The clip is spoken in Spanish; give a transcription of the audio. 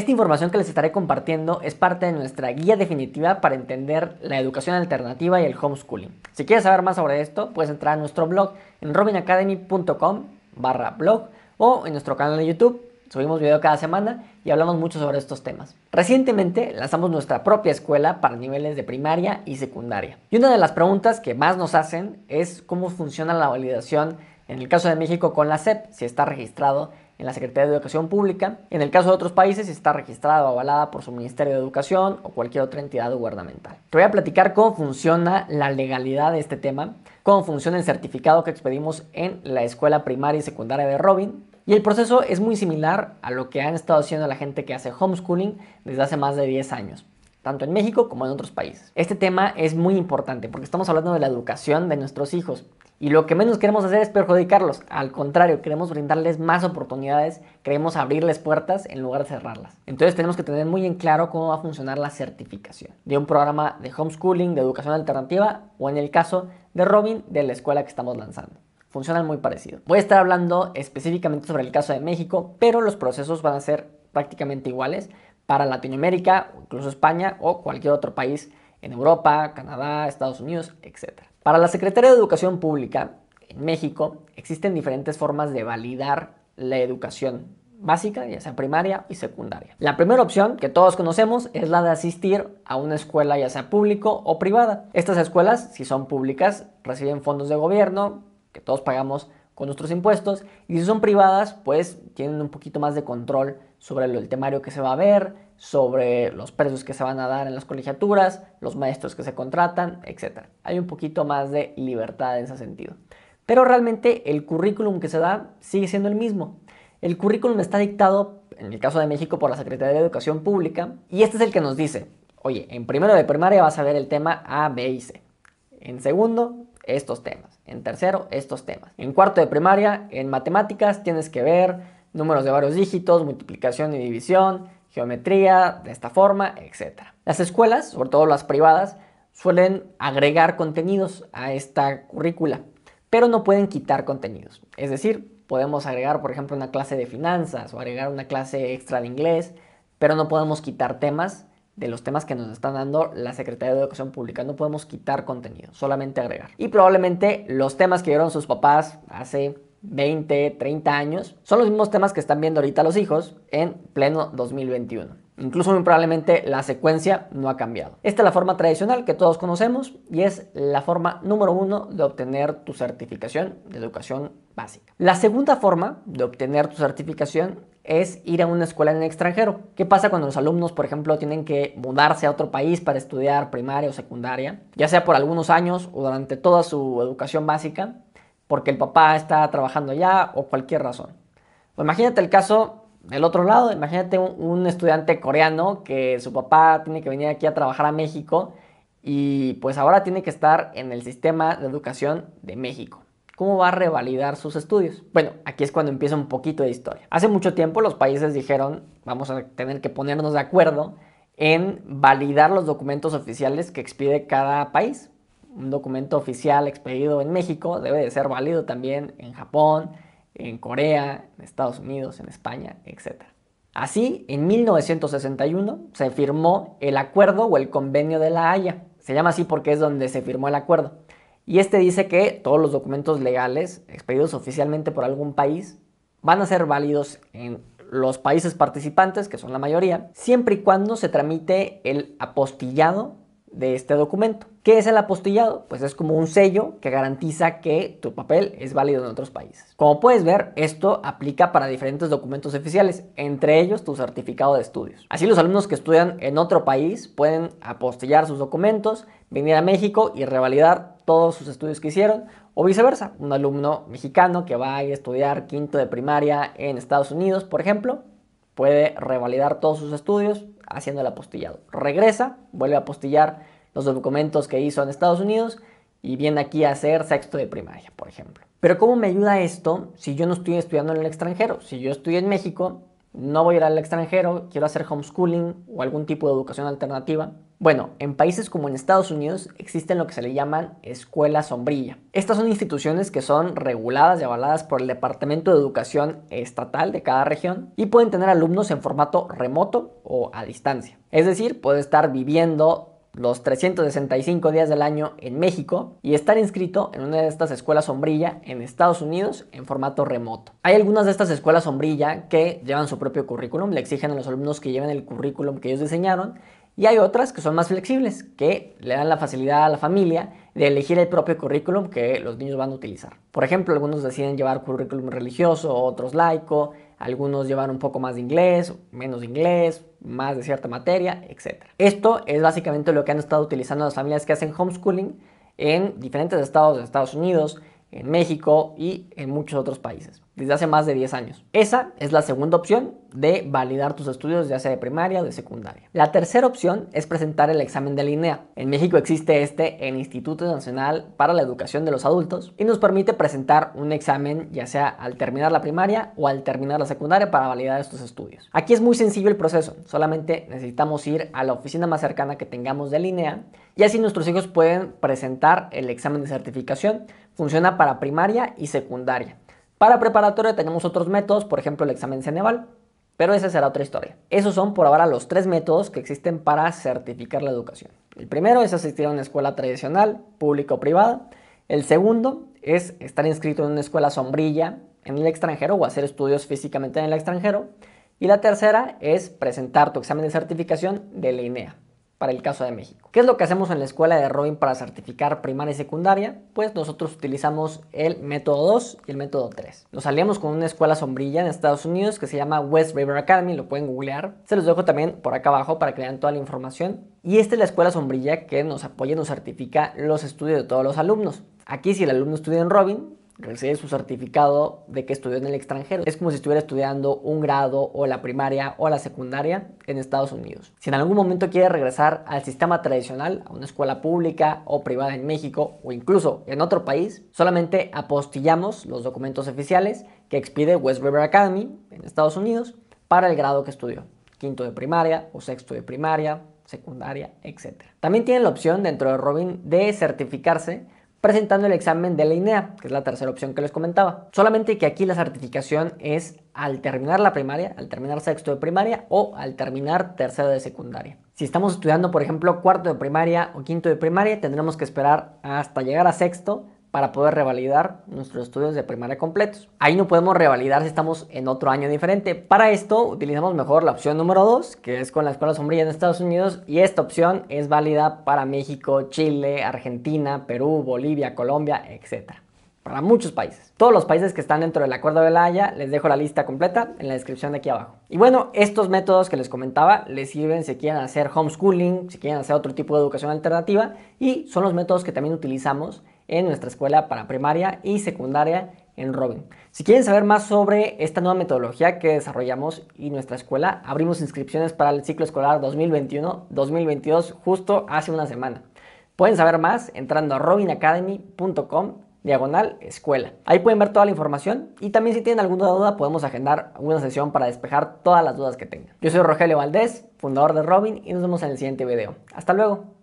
Esta información que les estaré compartiendo es parte de nuestra guía definitiva para entender la educación alternativa y el homeschooling. Si quieres saber más sobre esto, puedes entrar a nuestro blog en robinacademy.com barra blog o en nuestro canal de YouTube. Subimos video cada semana y hablamos mucho sobre estos temas. Recientemente lanzamos nuestra propia escuela para niveles de primaria y secundaria. Y una de las preguntas que más nos hacen es cómo funciona la validación en el caso de México con la SEP, si está registrado en la Secretaría de Educación Pública. En el caso de otros países está registrada o avalada por su Ministerio de Educación o cualquier otra entidad gubernamental. Te voy a platicar cómo funciona la legalidad de este tema, cómo funciona el certificado que expedimos en la escuela primaria y secundaria de Robin, y el proceso es muy similar a lo que han estado haciendo la gente que hace homeschooling desde hace más de 10 años tanto en México como en otros países. Este tema es muy importante porque estamos hablando de la educación de nuestros hijos y lo que menos queremos hacer es perjudicarlos, al contrario, queremos brindarles más oportunidades, queremos abrirles puertas en lugar de cerrarlas. Entonces tenemos que tener muy en claro cómo va a funcionar la certificación de un programa de homeschooling, de educación alternativa o en el caso de Robin de la escuela que estamos lanzando funcionan muy parecido. Voy a estar hablando específicamente sobre el caso de México, pero los procesos van a ser prácticamente iguales para Latinoamérica, o incluso España o cualquier otro país en Europa, Canadá, Estados Unidos, etc. Para la Secretaría de Educación Pública, en México, existen diferentes formas de validar la educación básica, ya sea primaria y secundaria. La primera opción que todos conocemos es la de asistir a una escuela ya sea público o privada. Estas escuelas, si son públicas, reciben fondos de gobierno que todos pagamos con nuestros impuestos y si son privadas, pues tienen un poquito más de control sobre el temario que se va a ver, sobre los precios que se van a dar en las colegiaturas, los maestros que se contratan, etc. Hay un poquito más de libertad en ese sentido. Pero realmente el currículum que se da sigue siendo el mismo. El currículum está dictado, en el caso de México, por la Secretaría de Educación Pública y este es el que nos dice, oye, en primero de primaria vas a ver el tema A, B y C. En segundo, estos temas. En tercero, estos temas. En cuarto de primaria, en matemáticas, tienes que ver números de varios dígitos, multiplicación y división, geometría, de esta forma, etc. Las escuelas, sobre todo las privadas, suelen agregar contenidos a esta currícula, pero no pueden quitar contenidos. Es decir, podemos agregar, por ejemplo, una clase de finanzas o agregar una clase extra de inglés, pero no podemos quitar temas de los temas que nos están dando la Secretaría de Educación Pública. No podemos quitar contenido, solamente agregar. Y probablemente los temas que dieron sus papás hace 20, 30 años, son los mismos temas que están viendo ahorita los hijos en pleno 2021. Incluso muy probablemente la secuencia no ha cambiado. Esta es la forma tradicional que todos conocemos y es la forma número uno de obtener tu certificación de educación básica. La segunda forma de obtener tu certificación es ir a una escuela en el extranjero. ¿Qué pasa cuando los alumnos, por ejemplo, tienen que mudarse a otro país para estudiar primaria o secundaria? Ya sea por algunos años o durante toda su educación básica, porque el papá está trabajando ya o cualquier razón. Pues imagínate el caso del otro lado, imagínate un, un, estudiante coreano que su papá tiene que venir aquí a trabajar a México y pues ahora tiene que estar en el sistema de educación de México. ¿Cómo va a revalidar sus estudios? Bueno, aquí es cuando empieza un poquito de historia. Hace mucho tiempo los países dijeron, vamos a tener que ponernos de acuerdo en validar los documentos oficiales que expide cada país un documento oficial expedido en México debe de ser válido también en Japón, en Corea, en Estados Unidos, en España, etc. Así, en 1961 se firmó el acuerdo o el convenio de la Haya. Se llama así porque es donde se firmó el acuerdo. Y este dice que todos los documentos legales expedidos oficialmente por algún país van a ser válidos en los países participantes, que son la mayoría, siempre y cuando se tramite el apostillado de este documento. ¿Qué es el apostillado? Pues es como un sello que garantiza que tu papel es válido en otros países. Como puedes ver, esto aplica para diferentes documentos oficiales, entre ellos tu certificado de estudios. Así los alumnos que estudian en otro país pueden apostillar sus documentos, venir a México y revalidar todos sus estudios que hicieron o viceversa. Un alumno mexicano que va a estudiar quinto de primaria en Estados Unidos, por ejemplo, puede revalidar todos sus estudios, haciendo el apostillado. Regresa, vuelve a apostillar los documentos que hizo en Estados Unidos y viene aquí a hacer sexto de primaria, por ejemplo. Pero ¿cómo me ayuda esto si yo no estoy estudiando en el extranjero? Si yo estoy en México no voy a ir al extranjero, quiero hacer homeschooling o algún tipo de educación alternativa. Bueno, en países como en Estados Unidos existen lo que se le llaman escuelas sombrilla. Estas son instituciones que son reguladas y avaladas por el Departamento de Educación Estatal de cada región y pueden tener alumnos en formato remoto o a distancia. Es decir, puede estar viviendo los 365 días del año en México y estar inscrito en una de estas escuelas sombrilla en Estados Unidos en formato remoto. Hay algunas de estas escuelas sombrilla que llevan su propio currículum, le exigen a los alumnos que lleven el currículum que ellos diseñaron y hay otras que son más flexibles, que le dan la facilidad a la familia de elegir el propio currículum que los niños van a utilizar. Por ejemplo, algunos deciden llevar currículum religioso, otros laico, algunos llevan un poco más de inglés, menos de inglés, más de cierta materia, etc. Esto es básicamente lo que han estado utilizando las familias que hacen homeschooling en diferentes estados de Estados Unidos, en México y en muchos otros países, desde hace más de 10 años. Esa es la segunda opción de validar tus estudios ya sea de primaria o de secundaria. La tercera opción es presentar el examen de INEA. En México existe este en Instituto Nacional para la Educación de los Adultos y nos permite presentar un examen ya sea al terminar la primaria o al terminar la secundaria para validar estos estudios. Aquí es muy sencillo el proceso, solamente necesitamos ir a la oficina más cercana que tengamos de INEA y así nuestros hijos pueden presentar el examen de certificación funciona para primaria y secundaria. Para preparatoria tenemos otros métodos, por ejemplo el examen Ceneval, pero esa será otra historia. Esos son por ahora los tres métodos que existen para certificar la educación. El primero es asistir a una escuela tradicional, pública o privada. El segundo es estar inscrito en una escuela sombrilla en el extranjero o hacer estudios físicamente en el extranjero. Y la tercera es presentar tu examen de certificación de la INEA para el caso de México. ¿Qué es lo que hacemos en la escuela de Robin para certificar primaria y secundaria? Pues nosotros utilizamos el método 2 y el método 3. Nos aliamos con una escuela sombrilla en Estados Unidos que se llama West River Academy, lo pueden googlear. Se los dejo también por acá abajo para que vean toda la información. Y esta es la escuela sombrilla que nos apoya y nos certifica los estudios de todos los alumnos. Aquí si el alumno estudia en Robin, recibe su certificado de que estudió en el extranjero. Es como si estuviera estudiando un grado o la primaria o la secundaria en Estados Unidos. Si en algún momento quiere regresar al sistema tradicional, a una escuela pública o privada en México o incluso en otro país, solamente apostillamos los documentos oficiales que expide West River Academy en Estados Unidos para el grado que estudió, quinto de primaria o sexto de primaria, secundaria, etc. También tiene la opción dentro de Robin de certificarse presentando el examen de la INEA, que es la tercera opción que les comentaba. Solamente que aquí la certificación es al terminar la primaria, al terminar sexto de primaria o al terminar tercero de secundaria. Si estamos estudiando, por ejemplo, cuarto de primaria o quinto de primaria, tendremos que esperar hasta llegar a sexto para poder revalidar nuestros estudios de primaria completos. Ahí no podemos revalidar si estamos en otro año diferente. Para esto utilizamos mejor la opción número 2, que es con la escuela sombrilla en Estados Unidos, y esta opción es válida para México, Chile, Argentina, Perú, Bolivia, Colombia, etc. Para muchos países. Todos los países que están dentro del Acuerdo de la Haya, les dejo la lista completa en la descripción de aquí abajo. Y bueno, estos métodos que les comentaba les sirven si quieren hacer homeschooling, si quieren hacer otro tipo de educación alternativa, y son los métodos que también utilizamos en nuestra escuela para primaria y secundaria en Robin. Si quieren saber más sobre esta nueva metodología que desarrollamos y nuestra escuela, abrimos inscripciones para el ciclo escolar 2021-2022 justo hace una semana. Pueden saber más entrando a robinacademy.com diagonal escuela. Ahí pueden ver toda la información y también si tienen alguna duda podemos agendar una sesión para despejar todas las dudas que tengan. Yo soy Rogelio Valdés, fundador de Robin y nos vemos en el siguiente video. Hasta luego.